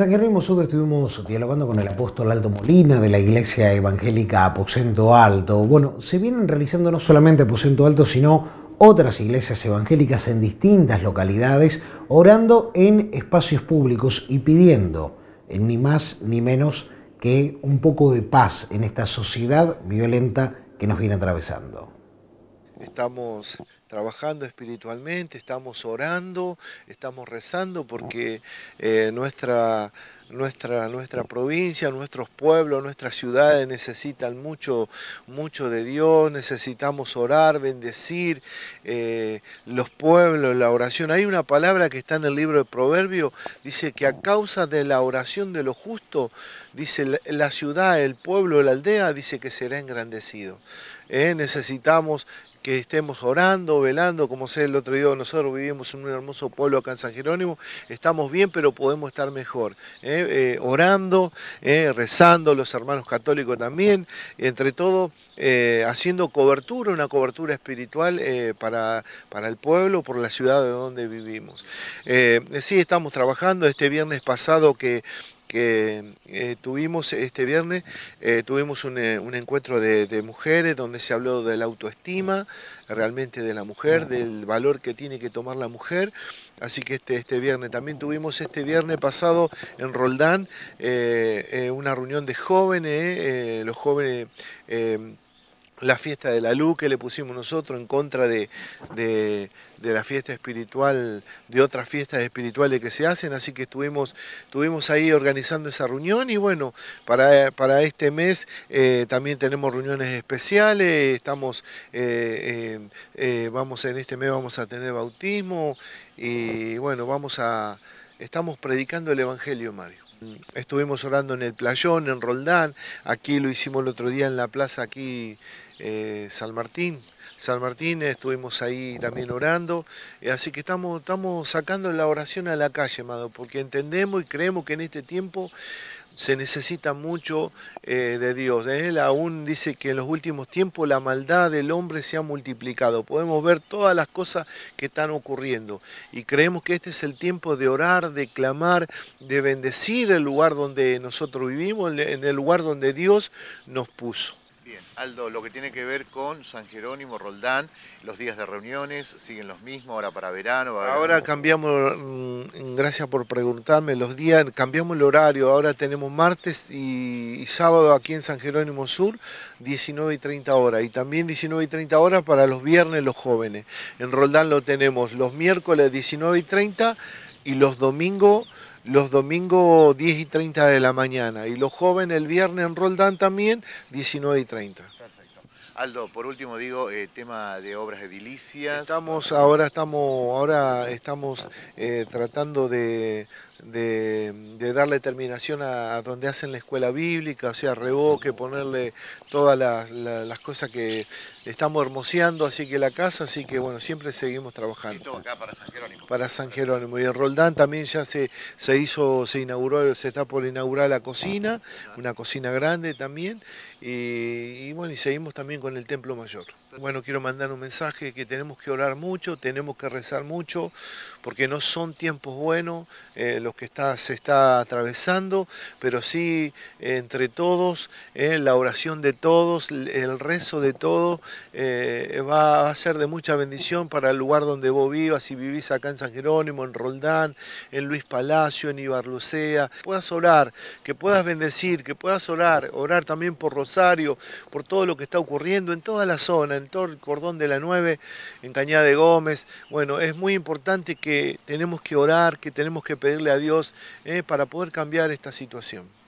San mismo nosotros estuvimos dialogando con el apóstol Aldo Molina de la Iglesia Evangélica Aposento Alto. Bueno, se vienen realizando no solamente Aposento Alto, sino otras iglesias evangélicas en distintas localidades, orando en espacios públicos y pidiendo ni más ni menos que un poco de paz en esta sociedad violenta que nos viene atravesando. Estamos trabajando espiritualmente, estamos orando, estamos rezando porque eh, nuestra, nuestra, nuestra provincia, nuestros pueblos, nuestras ciudades necesitan mucho, mucho de Dios, necesitamos orar, bendecir eh, los pueblos, la oración. Hay una palabra que está en el libro de Proverbio, dice que a causa de la oración de lo justo, dice la ciudad, el pueblo, la aldea, dice que será engrandecido. Eh, necesitamos que estemos orando, velando, como sé el otro día, nosotros vivimos en un hermoso pueblo acá en San Jerónimo, estamos bien, pero podemos estar mejor. ¿eh? Eh, orando, ¿eh? rezando, los hermanos católicos también, entre todo, haciendo cobertura, una cobertura espiritual para, para el pueblo, por la ciudad de donde vivimos. sí, estamos trabajando, este viernes pasado que que eh, tuvimos este viernes, eh, tuvimos un, eh, encuentro de, mujeres donde se habló de la autoestima, realmente de la mujer, del valor que tiene que tomar la mujer. Así que este, este viernes, también tuvimos este viernes pasado en Roldán una reunión de jóvenes, los jóvenes la fiesta de la luz que le pusimos nosotros en contra de, la fiesta espiritual, de otras fiestas espirituales que se hacen, así que estuvimos, ahí organizando esa reunión y bueno, para, para este mes eh, también tenemos reuniones especiales, estamos, eh, eh, vamos en este mes vamos a tener bautismo y bueno, vamos a, estamos predicando el Evangelio, Mario. Estuvimos orando en el Playón, en Roldán, aquí lo hicimos el otro día en la plaza aquí eh, San Martín. San Martín estuvimos ahí también orando, eh, así que estamos, estamos sacando la oración a la calle, amado, porque entendemos y creemos que en este tiempo se necesita mucho eh, de Dios. Él aún dice que en los últimos tiempos la maldad del hombre se ha multiplicado. Podemos ver todas las cosas que están ocurriendo. Y creemos que este es el tiempo de orar, de clamar, de bendecir el lugar donde nosotros vivimos, en el lugar donde Dios nos puso. Aldo, lo que tiene que ver con San Jerónimo, Roldán, los días de reuniones siguen los mismos, ahora para verano. ahora cambiamos, mm, mm, gracias por preguntarme, los días, cambiamos el horario, ahora tenemos martes y, sábado aquí en San Jerónimo Sur, 19 y 30 horas, y también 19 y 30 horas para los viernes los jóvenes. En Roldán lo tenemos los miércoles 19 y 30 y los domingos los domingos 10 y 30 de la mañana y los jóvenes el viernes en Roldán también 19 y 30. Perfecto. Aldo, por último digo, eh, tema de obras edilicias. Estamos, ahora estamos, ahora estamos eh, tratando de de, darle terminación a, donde hacen la escuela bíblica, o sea, revoque, ponerle todas las, cosas que estamos hermoseando, así que la casa, así que bueno, siempre seguimos trabajando. todo acá para San Jerónimo. Para San Jerónimo. Y en Roldán también ya se, se hizo, se inauguró, se está por inaugurar la cocina, una cocina grande también, y bueno, y seguimos también con el Templo Mayor. Bueno, quiero mandar un mensaje que tenemos que orar mucho, tenemos que rezar mucho, porque no son tiempos buenos eh, los que se está atravesando, pero sí eh, entre todos, eh, la oración de todos, el rezo de todos, va a ser de mucha bendición para el lugar donde vos vivas, si vivís acá en San Jerónimo, en Roldán, en Luis Palacio, en Ibarlucea, puedas orar, que puedas bendecir, que puedas orar, orar también por Rosario, por todo lo que está ocurriendo en toda la zona, el Cordón de la 9, en Cañada de Gómez. Bueno, es muy importante que tenemos que orar, que tenemos que pedirle a Dios eh, para poder cambiar esta situación.